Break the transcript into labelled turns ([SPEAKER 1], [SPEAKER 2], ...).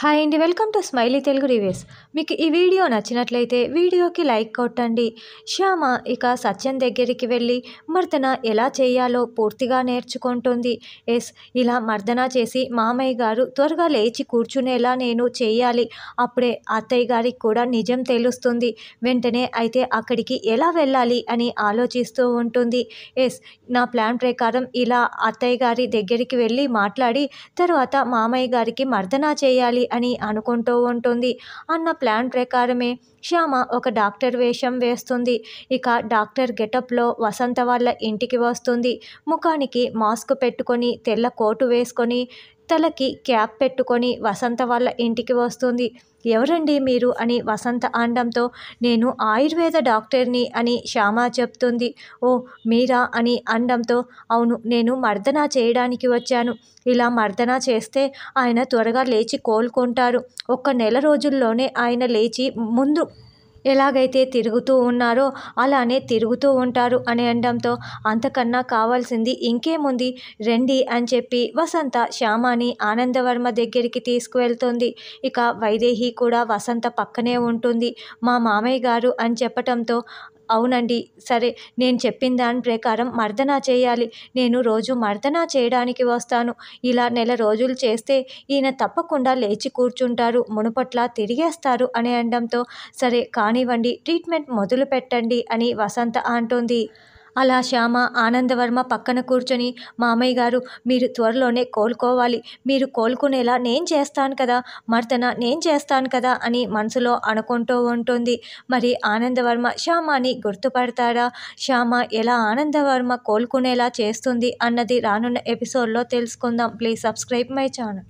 [SPEAKER 1] hi అండి welcome to smiley Telugu reviews మీకు ఈ వీడియో నచ్చినట్లయితే వీడియోకి లైక్ కొట్టండి శ్యామ ఇక సత్యం దగ్గరికి వెళ్ళి మర్దన ఎలా చేయాలో పూర్తిగా నేర్చుకుంటుంది ఎస్ ఇలా మర్దన చేసి మామయ్య గారు త్వరగా లేచి కూర్చునేలా నేను చేయాలి అప్పుడే అత్తయ్య గారికి కూడా నిజం తెలుస్తుంది వెంటనే అయితే అక్కడికి ఎలా వెళ్ళాలి అని ఆలోచిస్తూ ఉంటుంది ఎస్ నా ప్లాన్ ప్రకారం ఇలా అత్తయ్య గారి దగ్గరికి వెళ్ళి మాట్లాడి తర్వాత మామయ్య గారికి మర్దన చేయాలి అని అనుకుంటూ ఉంటుంది అన్న ప్లాన్ ప్రకారమే శ్యామ ఒక డాక్టర్ వేషం వేస్తుంది ఇక డాక్టర్ గెటప్లో వసంత వాళ్ళ ఇంటికి వస్తుంది ముఖానికి మాస్క్ పెట్టుకొని తెల్ల కోటు వేసుకొని తలకి క్యాప్ పెట్టుకొని వసంత వాళ్ళ ఇంటికి వస్తుంది ఎవరండి మీరు అని వసంత అండంతో నేను ఆయుర్వేద డాక్టర్ని అని శ్యామ చెప్తుంది ఓ మీరా అని అండంతో అవును నేను మర్దన చేయడానికి వచ్చాను ఇలా మర్దన చేస్తే ఆయన త్వరగా లేచి కోలుకుంటారు ఒక నెల రోజుల్లోనే ఆయన లేచి ముందు ఎలాగైతే తిరుగుతూ ఉన్నారో అలానే తిరుగుతూ ఉంటారు అని అనడంతో అంతకన్నా కావాల్సింది ఇంకేముంది రండి అని చెప్పి వసంత శ్యామాని ఆనందవర్మ దగ్గరికి తీసుకువెళ్తుంది ఇక వైదేహి కూడా వసంత పక్కనే ఉంటుంది మా మామయ్య గారు అని చెప్పటంతో అవునండి సరే నేను చెప్పిన దాని ప్రకారం మర్దన చేయాలి నేను రోజు మర్దన చేయడానికి వస్తాను ఇలా నెల రోజులు చేస్తే ఈయన తప్పకుండా లేచి కూర్చుంటారు మునుపట్ల తిరిగేస్తారు అని అనడంతో సరే కానివ్వండి ట్రీట్మెంట్ మొదలు పెట్టండి అని వసంత అంటుంది అలా శ్యామ ఆనందవర్మ పక్కన కూర్చొని మామయ్య గారు మీరు త్వరలోనే కోలుకోవాలి మీరు కోలుకునేలా నేను చేస్తాను కదా మర్తన నేను చేస్తాను కదా అని మనసులో అనుకుంటూ ఉంటుంది మరి ఆనందవర్మ శ్యామని గుర్తుపడతాడా శ్యామ ఎలా ఆనందవర్మ కోలుకునేలా చేస్తుంది అన్నది రానున్న ఎపిసోడ్లో తెలుసుకుందాం ప్లీజ్ సబ్స్క్రైబ్ మై ఛానల్